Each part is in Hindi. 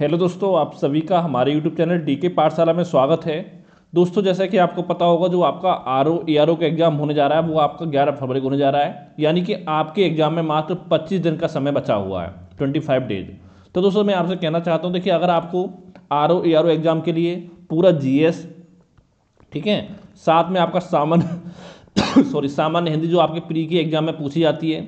हेलो दोस्तों आप सभी का हमारे यूट्यूब चैनल डी के पाठशाला में स्वागत है दोस्तों जैसा कि आपको पता होगा जो आपका आर ओ ए आर ओ का एग्ज़ाम होने जा रहा है वो आपका 11 फरवरी को होने जा रहा है यानी कि आपके एग्ज़ाम में मात्र 25 दिन का समय बचा हुआ है 25 डेज तो दोस्तों मैं आपसे कहना चाहता हूँ देखिए अगर आपको R O A R O exam के लिए पूरा जी एस ठीक है साथ में आपका सामान्य सॉरी सामान्य हिंदी जो आपके प्री के एग्ज़ाम में पूछी जाती है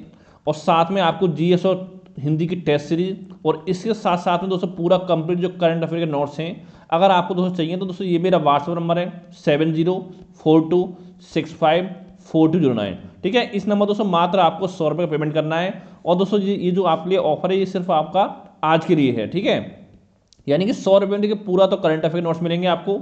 और साथ में आपको जी एस और हिंदी की टेस्ट सीरीज और इसके साथ साथ में दोस्तों पूरा कंप्लीट जो करंट अफेयर के नोट्स हैं अगर आपको दोस्तों चाहिए तो दोस्तों ये मेरा व्हाट्सअप नंबर है seven zero four two six five four two zero nine ठीक है इस नंबर दोस्तों मात्र आपको सौ रुपये का पेमेंट करना है और दोस्तों ये ये जो आपके लिए ऑफर है ये सिर्फ आपका आज के लिए है ठीक है यानी कि सौ रुपये में देखिए पूरा तो करंट अफेयर नोट्स मिलेंगे आपको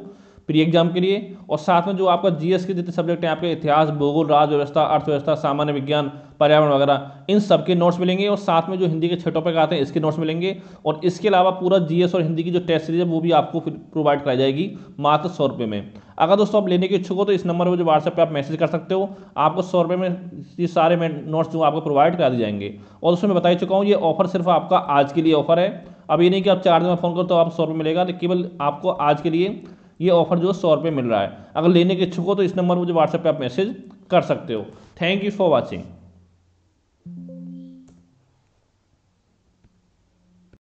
प्री एग्जाम के लिए और साथ में जो आपका जीएस के जितने सब्जेक्ट हैं आपके इतिहास भूगोल राज्य व्यवस्था अर्थव्यवस्था सामान्य विज्ञान पर्यावरण वगैरह इन सब के नोट्स मिलेंगे और साथ में जो हिंदी के छः टॉपिक आते हैं इसके नोट्स मिलेंगे और इसके अलावा पूरा जीएस और हिंदी की जो टेस्ट सीरीज है वो भी आपको प्रोवाइड कराई जाएगी मात्र सौ रुपये में अगर दोस्तों आप लेने के इच्छुक हो तो इस नंबर पर जो व्हाट्सएप पर आप मैसेज कर सकते हो आपको सौ रुपये में ये सारे नोट्स जो आपको प्रोवाइड करा दिए जाएंगे और दोस्तों मैं बता ही चुका हूँ ये ऑफर सिर्फ आपका आज के लिए ऑफर है अब ये नहीं कि आप चार दिन में फ़ोन करो तो आप सौ रुपये मिलेगा केवल आपको आज के लिए ये ऑफर जो है सौ रुपये मिल रहा है अगर लेने के इच्छुक हो तो इस नंबर पर मुझे व्हाट्सएप पर आप मैसेज कर सकते हो थैंक यू फॉर वॉचिंग